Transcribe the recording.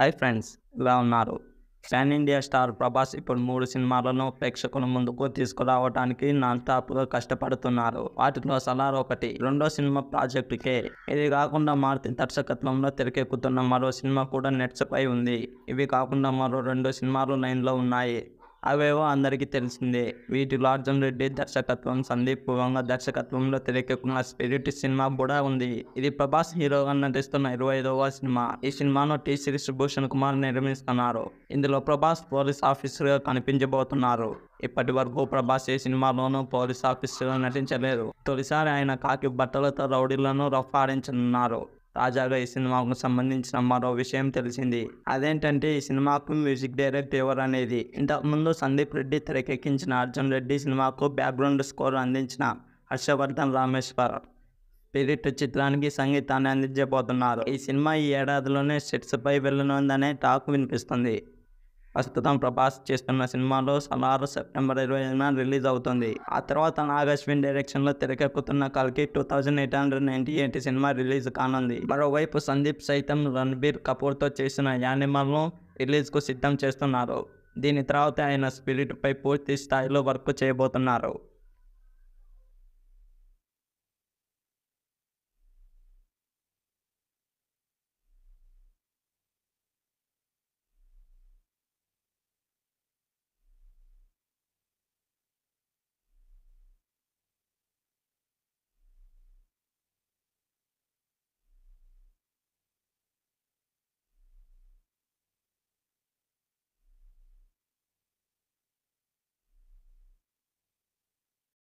hi friends ఇలా ఉన్నారు pan India star Prabhas ఇప్పుడు మూడు సినిమాలను ప్రేక్షకుల ముందుకు తీసుకురావడానికి నాన్ స్టాప్గా కష్టపడుతున్నారు వాటిలో సలార్ ఒకటి రెండో సినిమా ప్రాజెక్టు కే ఇది కాకుండా మారుతి దర్శకత్వంలో తెరకెక్కుతున్న మరో సినిమా కూడా నెట్స్పై ఉంది ఇవి కాకుండా మరో రెండు సినిమాలు లైన్లో ఉన్నాయి అవేవో అందరికీ తెలిసిందే వీటి లార్జన్ రెడ్డి దర్శకత్వం సందీప్ వంగ దర్శకత్వంలో తెరకెక్కున్న స్పిరిట్ సినిమా కూడా ఉంది ఇది ప్రభాస్ హీరోగా నటిస్తున్న ఇరవై ఐదవ సినిమా ఈ సినిమాను టీ శ్రీ భూషణ్ కుమార్ నిర్మిస్తున్నారు ఇందులో ప్రభాస్ పోలీస్ ఆఫీసర్గా కనిపించబోతున్నారు ఇప్పటి వరకు ప్రభాస్ ఏ సినిమాలోనూ పోలీస్ ఆఫీసర్గా నటించలేదు తొలిసారి ఆయన కాకి బట్టలతో రౌడీలను ఆడించనున్నారు తాజాగా ఈ సినిమాకు సంబంధించిన మరో విషయం తెలిసింది అదేంటంటే ఈ సినిమాకు మ్యూజిక్ డైరెక్ట్ ఎవరు అనేది ఇంతకుముందు సందీప్ రెడ్డి తెరకెక్కించిన అర్జున్ రెడ్డి సినిమాకు బ్యాక్గ్రౌండ్ స్కోర్ అందించిన హర్షవర్ధన్ రామేశ్వర్ స్పిరిట్ చిత్రానికి సంగీతాన్ని అందించబోతున్నారు ఈ సినిమా ఈ ఏడాదిలోనే సెట్స్పై వెళ్ళనుందనే టాక్ వినిపిస్తుంది ప్రస్తుతం ప్రభాస్ చేస్తున్న సినిమాలో సలార్ సెప్టెంబర్ ఇరవై ఐదున రిలీజ్ అవుతుంది ఆ తర్వాత నాగశ్విన్ డైరెక్షన్ లో తెరకెక్కుతున్న కల్కి two thousand eight hundred ninety eight cinema release కానుంది మరోవైపు సందీప్ సైతం రణబీర్ కపూర్ తో చేసిన యానిమల్ ను రిలీజ్ కు సిద్ధం చేస్తున్నారు దీని తర్వాత ఆయన స్పిరిట్ పై పూర్తి స్థాయిలో వర్క్ చేయబోతున్నారు